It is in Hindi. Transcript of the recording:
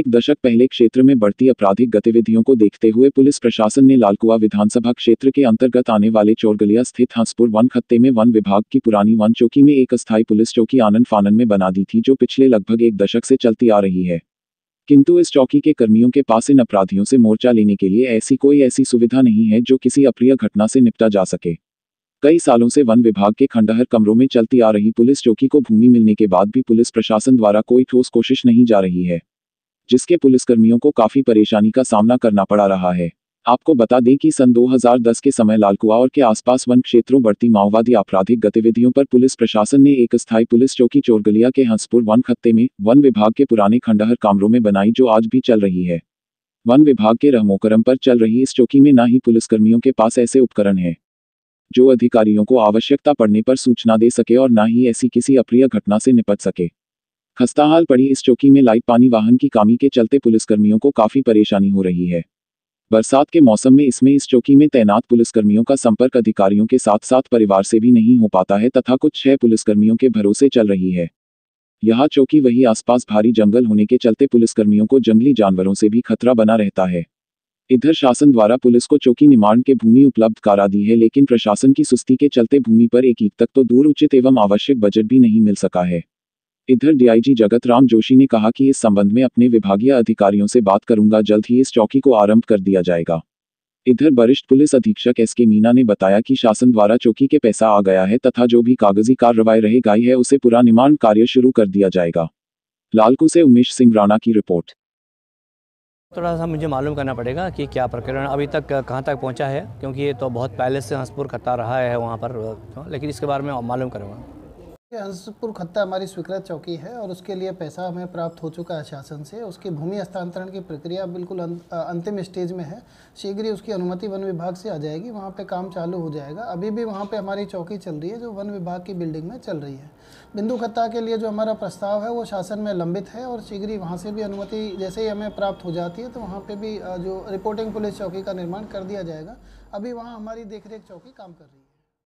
एक दशक पहले क्षेत्र में बढ़ती आपराधिक गतिविधियों को देखते हुए पुलिस प्रशासन ने लालकुआ विधानसभा क्षेत्र के अंतर्गत आने वाले चोरगलिया स्थित हंसपुर वन खत्ते में वन विभाग की पुरानी वन चौकी में एक अस्थायी पुलिस चौकी आनंद फानन में बना दी थी जो पिछले लगभग एक दशक से चलती आ रही है किंतु इस चौकी के कर्मियों के पास इन अपराधियों से मोर्चा लेने के लिए ऐसी कोई ऐसी सुविधा नहीं है जो किसी अप्रिय घटना से निपटा जा सके कई सालों से वन विभाग के खंडहर कमरों में चलती आ रही पुलिस चौकी को भूमि मिलने के बाद भी पुलिस प्रशासन द्वारा कोई ठोस कोशिश नहीं जा रही है जिसके पुलिसकर्मियों को काफी परेशानी का सामना करना पड़ा रहा है आपको बता दें कि सन 2010 के समय लालकुआ और के आसपास वन क्षेत्रों बढ़ती माओवादी आपराधिक गतिविधियों पर पुलिस प्रशासन ने एक स्थायी पुलिस चौकी चोरगलिया के हंसपुर वन खत्ते में वन विभाग के पुराने खंडहर कामरों में बनाई जो आज भी चल रही है वन विभाग के रहमोकरम पर चल रही इस चौकी में न ही पुलिसकर्मियों के पास ऐसे उपकरण है जो अधिकारियों को आवश्यकता पड़ने पर सूचना दे सके और न ही ऐसी किसी अप्रिय घटना से निपट सके खस्ताहाल पड़ी इस चौकी में लाइट पानी वाहन की कमी के चलते पुलिसकर्मियों को काफी परेशानी हो रही है बरसात के मौसम में इसमें इस चौकी में तैनात पुलिसकर्मियों का संपर्क अधिकारियों के साथ साथ परिवार से भी नहीं हो पाता है तथा कुछ छह पुलिसकर्मियों के भरोसे चल रही है यह चौकी वही आसपास भारी जंगल होने के चलते पुलिसकर्मियों को जंगली जानवरों से भी खतरा बना रहता है इधर शासन द्वारा पुलिस को चौकी निर्माण के भूमि उपलब्ध करा दी है लेकिन प्रशासन की सुस्ती के चलते भूमि पर एक ईद तक तो दूर उचित एवं आवश्यक बजट भी नहीं मिल सका है इधर डीआईजी जगत राम जोशी ने कहा कि इस संबंध में अपने विभागीय अधिकारियों से बात करूंगा जल्द ही इस चौकी को आरंभ कर दिया जाएगा इधर वरिष्ठ पुलिस अधीक्षक एस के मीना ने बताया कि शासन द्वारा चौकी के पैसा आ गया है तथा जो भी कागजी कार्रवाई रह गई है उसे पूरा निर्माण कार्य शुरू कर दिया जाएगा लालकू से उमेश सिंह राणा की रिपोर्ट थोड़ा सा मुझे मालूम करना पड़ेगा कि क्या प्रकरण अभी तक कहाँ तक पहुँचा है क्योंकि ये तो बहुत पहले से हंसपुर करता रहा है वहाँ पर लेकिन इसके बारे में मालूम करूँगा हंसपुर खत्ता हमारी स्वीकृत चौकी है और उसके लिए पैसा हमें प्राप्त हो चुका है शासन से उसकी भूमि हस्तांतरण की प्रक्रिया बिल्कुल अं-, अंतिम स्टेज में है शीघ्र ही उसकी अनुमति वन विभाग से आ जाएगी वहाँ पे काम चालू हो जाएगा अभी भी वहाँ पे हमारी चौकी चल रही है जो वन विभाग की बिल्डिंग में चल रही है बिंदु खत्ता के लिए जो हमारा प्रस्ताव है वो शासन में लंबित है और शीघ्र ही वहाँ से भी अनुमति जैसे ही हमें प्राप्त हो जाती है तो वहाँ पर भी जो रिपोर्टिंग पुलिस चौकी का निर्माण कर दिया जाएगा अभी वहाँ हमारी देख चौकी काम कर रही है